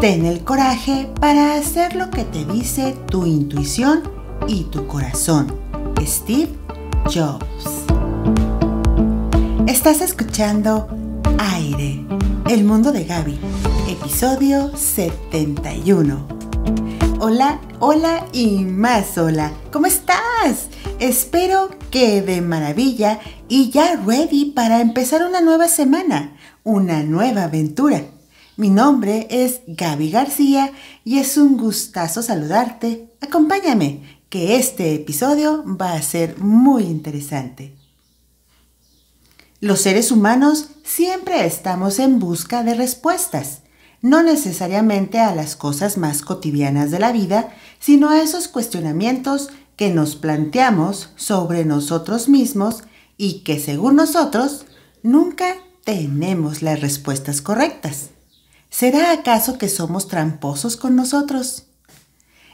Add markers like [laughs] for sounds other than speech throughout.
Ten el coraje para hacer lo que te dice tu intuición y tu corazón. Steve Jobs. Estás escuchando Aire, el mundo de Gaby, episodio 71. Hola, hola y más hola. ¿Cómo estás? Espero que de maravilla y ya ready para empezar una nueva semana, una nueva aventura. Mi nombre es Gaby García y es un gustazo saludarte. Acompáñame, que este episodio va a ser muy interesante. Los seres humanos siempre estamos en busca de respuestas, no necesariamente a las cosas más cotidianas de la vida, sino a esos cuestionamientos que nos planteamos sobre nosotros mismos y que según nosotros nunca tenemos las respuestas correctas. ¿Será acaso que somos tramposos con nosotros?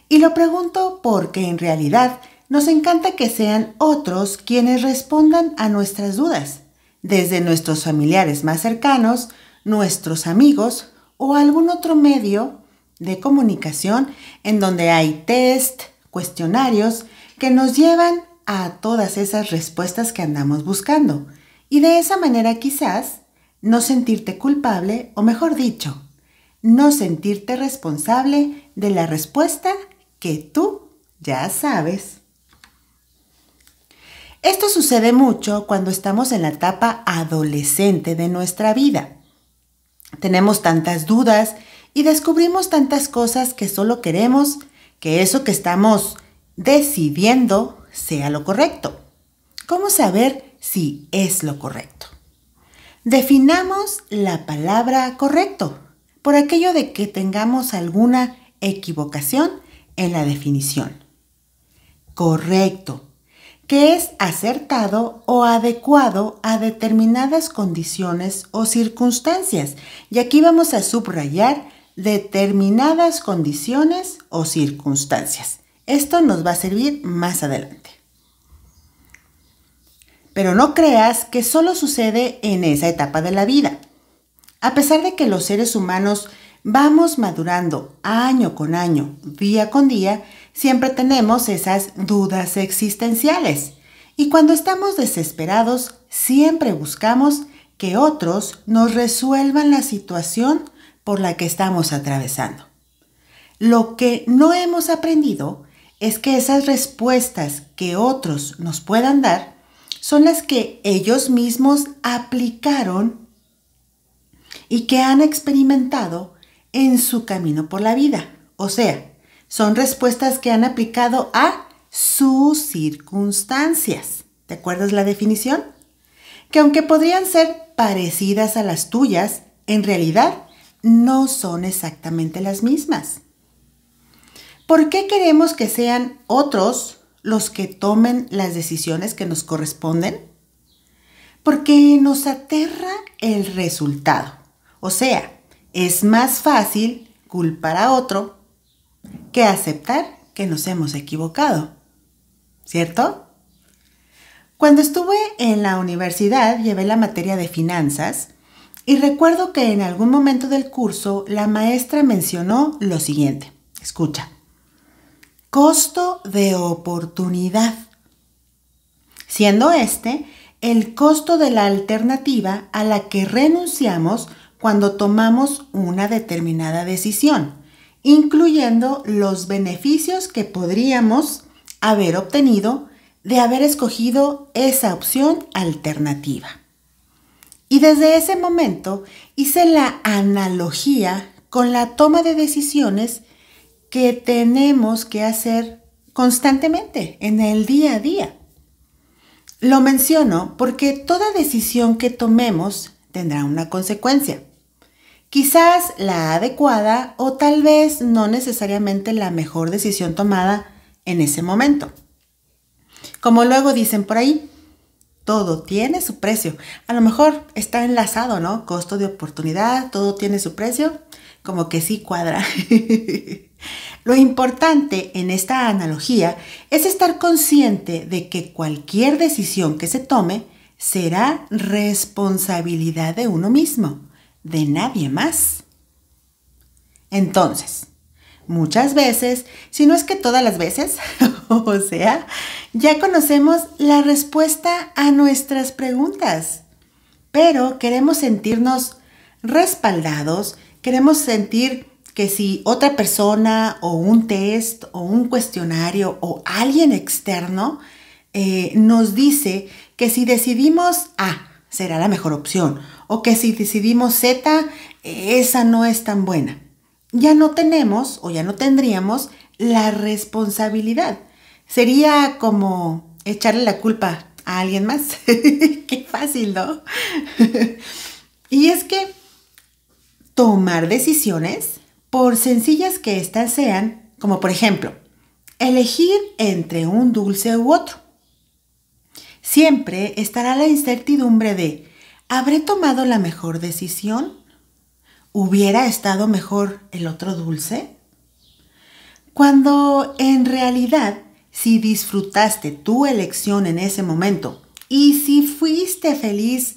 Y lo pregunto porque en realidad nos encanta que sean otros quienes respondan a nuestras dudas, desde nuestros familiares más cercanos, nuestros amigos o algún otro medio de comunicación en donde hay test, cuestionarios que nos llevan a todas esas respuestas que andamos buscando. Y de esa manera quizás no sentirte culpable o mejor dicho, no sentirte responsable de la respuesta que tú ya sabes. Esto sucede mucho cuando estamos en la etapa adolescente de nuestra vida. Tenemos tantas dudas y descubrimos tantas cosas que solo queremos que eso que estamos decidiendo sea lo correcto. ¿Cómo saber si es lo correcto? Definamos la palabra correcto por aquello de que tengamos alguna equivocación en la definición. Correcto, que es acertado o adecuado a determinadas condiciones o circunstancias. Y aquí vamos a subrayar determinadas condiciones o circunstancias. Esto nos va a servir más adelante. Pero no creas que solo sucede en esa etapa de la vida. A pesar de que los seres humanos vamos madurando año con año, día con día, siempre tenemos esas dudas existenciales. Y cuando estamos desesperados, siempre buscamos que otros nos resuelvan la situación por la que estamos atravesando. Lo que no hemos aprendido es que esas respuestas que otros nos puedan dar son las que ellos mismos aplicaron y que han experimentado en su camino por la vida. O sea, son respuestas que han aplicado a sus circunstancias. ¿Te acuerdas la definición? Que aunque podrían ser parecidas a las tuyas, en realidad no son exactamente las mismas. ¿Por qué queremos que sean otros los que tomen las decisiones que nos corresponden? Porque nos aterra el resultado. O sea, es más fácil culpar a otro que aceptar que nos hemos equivocado. ¿Cierto? Cuando estuve en la universidad llevé la materia de finanzas y recuerdo que en algún momento del curso la maestra mencionó lo siguiente. Escucha. Costo de oportunidad. Siendo este el costo de la alternativa a la que renunciamos cuando tomamos una determinada decisión, incluyendo los beneficios que podríamos haber obtenido de haber escogido esa opción alternativa. Y desde ese momento hice la analogía con la toma de decisiones que tenemos que hacer constantemente en el día a día. Lo menciono porque toda decisión que tomemos tendrá una consecuencia. Quizás la adecuada o tal vez no necesariamente la mejor decisión tomada en ese momento. Como luego dicen por ahí, todo tiene su precio. A lo mejor está enlazado, ¿no? Costo de oportunidad, todo tiene su precio. Como que sí cuadra. [laughs] Lo importante en esta analogía es estar consciente de que cualquier decisión que se tome será responsabilidad de uno mismo de nadie más. Entonces, muchas veces, si no es que todas las veces, [laughs] o sea, ya conocemos la respuesta a nuestras preguntas, pero queremos sentirnos respaldados, queremos sentir que si otra persona o un test o un cuestionario o alguien externo eh, nos dice que si decidimos A, será la mejor opción. O que si decidimos Z, esa no es tan buena. Ya no tenemos o ya no tendríamos la responsabilidad. Sería como echarle la culpa a alguien más. [laughs] Qué fácil, ¿no? [laughs] y es que tomar decisiones, por sencillas que éstas sean, como por ejemplo, elegir entre un dulce u otro. Siempre estará la incertidumbre de, ¿habré tomado la mejor decisión? ¿Hubiera estado mejor el otro dulce? Cuando en realidad, si disfrutaste tu elección en ese momento y si fuiste feliz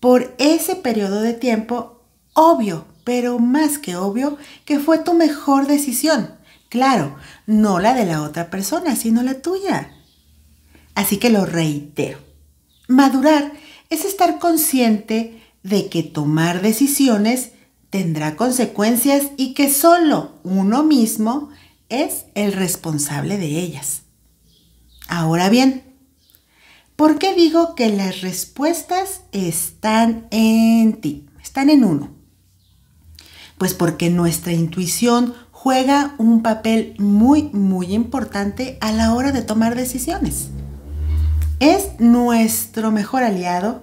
por ese periodo de tiempo, obvio, pero más que obvio, que fue tu mejor decisión. Claro, no la de la otra persona, sino la tuya. Así que lo reitero. Madurar es estar consciente de que tomar decisiones tendrá consecuencias y que solo uno mismo es el responsable de ellas. Ahora bien, ¿por qué digo que las respuestas están en ti? Están en uno. Pues porque nuestra intuición juega un papel muy, muy importante a la hora de tomar decisiones es nuestro mejor aliado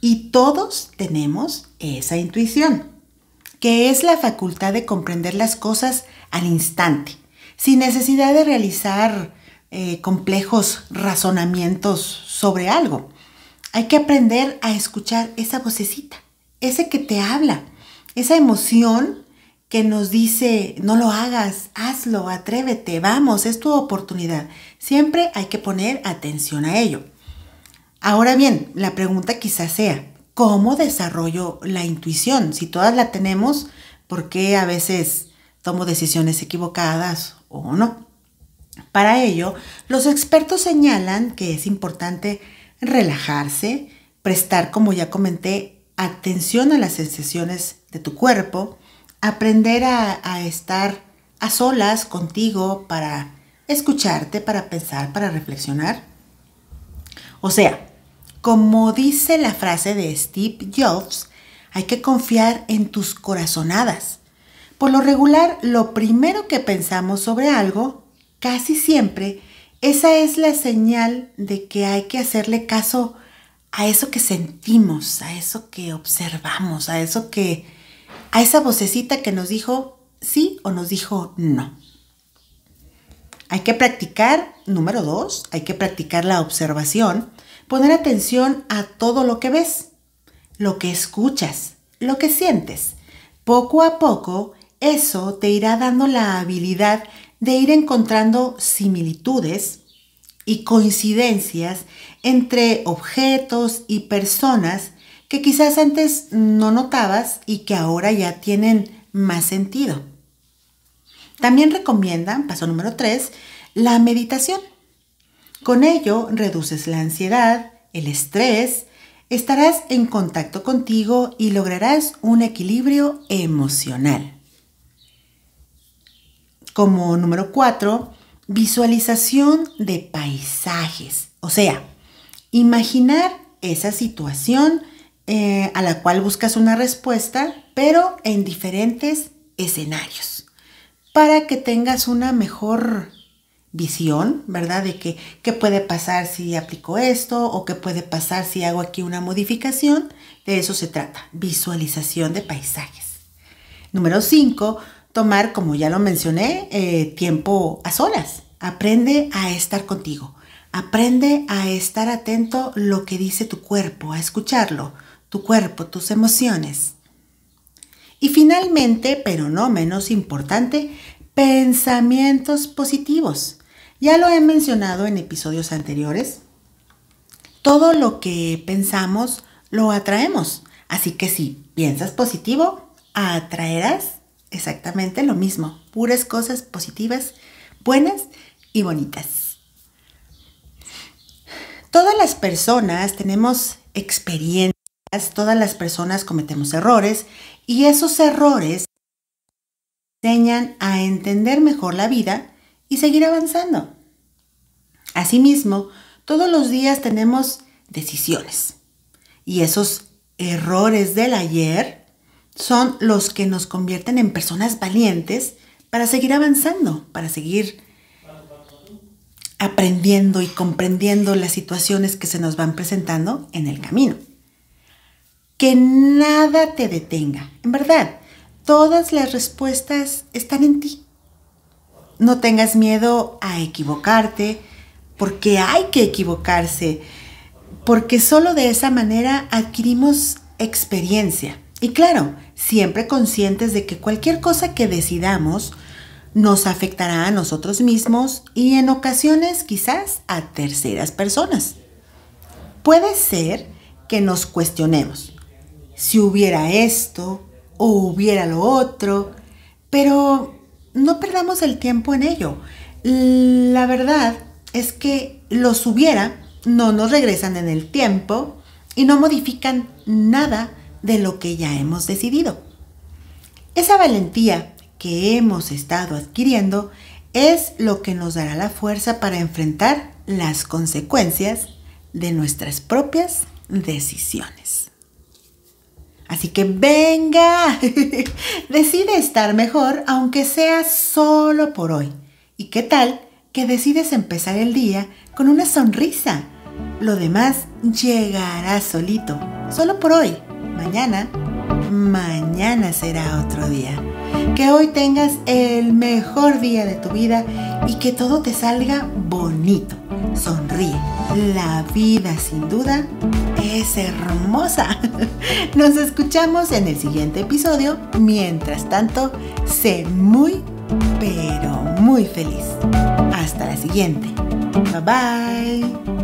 y todos tenemos esa intuición, que es la facultad de comprender las cosas al instante, sin necesidad de realizar eh, complejos razonamientos sobre algo. Hay que aprender a escuchar esa vocecita, ese que te habla, esa emoción que nos dice, no lo hagas, hazlo, atrévete, vamos, es tu oportunidad. Siempre hay que poner atención a ello. Ahora bien, la pregunta quizás sea, ¿cómo desarrollo la intuición? Si todas la tenemos, ¿por qué a veces tomo decisiones equivocadas o no? Para ello, los expertos señalan que es importante relajarse, prestar, como ya comenté, atención a las sensaciones de tu cuerpo, aprender a, estar a solas contigo para escucharte, para pensar, para reflexionar. O sea, como dice la frase de Steve Jobs, hay que confiar en tus corazonadas. Por lo regular, lo primero que pensamos sobre algo, casi siempre, esa es la señal de que hay que hacerle caso a eso que sentimos, a eso que observamos, a eso que a esa vocecita que nos dijo sí o nos dijo no. Hay que practicar, número dos, hay que practicar la observación, poner atención a todo lo que ves, lo que escuchas, lo que sientes. Poco a poco, eso te irá dando la habilidad de ir encontrando similitudes y coincidencias entre objetos y personas que quizás antes no notabas y que ahora ya tienen más sentido. También recomiendan, paso número 3, la meditación. Con ello reduces la ansiedad, el estrés, estarás en contacto contigo y lograrás un equilibrio emocional. Como número 4, visualización de paisajes. O sea, imaginar esa situación eh, a la cual buscas una respuesta, pero en diferentes escenarios, para que tengas una mejor visión, ¿verdad? De que qué puede pasar si aplico esto o qué puede pasar si hago aquí una modificación. De eso se trata, visualización de paisajes. Número 5, tomar, como ya lo mencioné, eh, tiempo a solas. Aprende a estar contigo. Aprende a estar atento lo que dice tu cuerpo, a escucharlo tu cuerpo, tus emociones. Y finalmente, pero no menos importante, pensamientos positivos. Ya lo he mencionado en episodios anteriores. Todo lo que pensamos lo atraemos. Así que si piensas positivo, atraerás exactamente lo mismo. Puras cosas positivas, buenas y bonitas. Todas las personas tenemos experiencias Todas las personas cometemos errores y esos errores enseñan a entender mejor la vida y seguir avanzando. Asimismo, todos los días tenemos decisiones y esos errores del ayer son los que nos convierten en personas valientes para seguir avanzando, para seguir aprendiendo y comprendiendo las situaciones que se nos van presentando en el camino que nada te detenga. En verdad, todas las respuestas están en ti. No tengas miedo a equivocarte, porque hay que equivocarse, porque solo de esa manera adquirimos experiencia. Y claro, siempre conscientes de que cualquier cosa que decidamos nos afectará a nosotros mismos y en ocasiones quizás a terceras personas. Puede ser que nos cuestionemos, si hubiera esto o hubiera lo otro, pero no perdamos el tiempo en ello. La verdad es que los hubiera no nos regresan en el tiempo y no modifican nada de lo que ya hemos decidido. Esa valentía que hemos estado adquiriendo es lo que nos dará la fuerza para enfrentar las consecuencias de nuestras propias decisiones. Así que venga, [laughs] decide estar mejor aunque sea solo por hoy. ¿Y qué tal que decides empezar el día con una sonrisa? Lo demás llegará solito, solo por hoy. Mañana, mañana será otro día. Que hoy tengas el mejor día de tu vida y que todo te salga bonito. Sonríe. La vida sin duda es hermosa. [laughs] Nos escuchamos en el siguiente episodio. Mientras tanto, sé muy, pero muy feliz. Hasta la siguiente. Bye bye.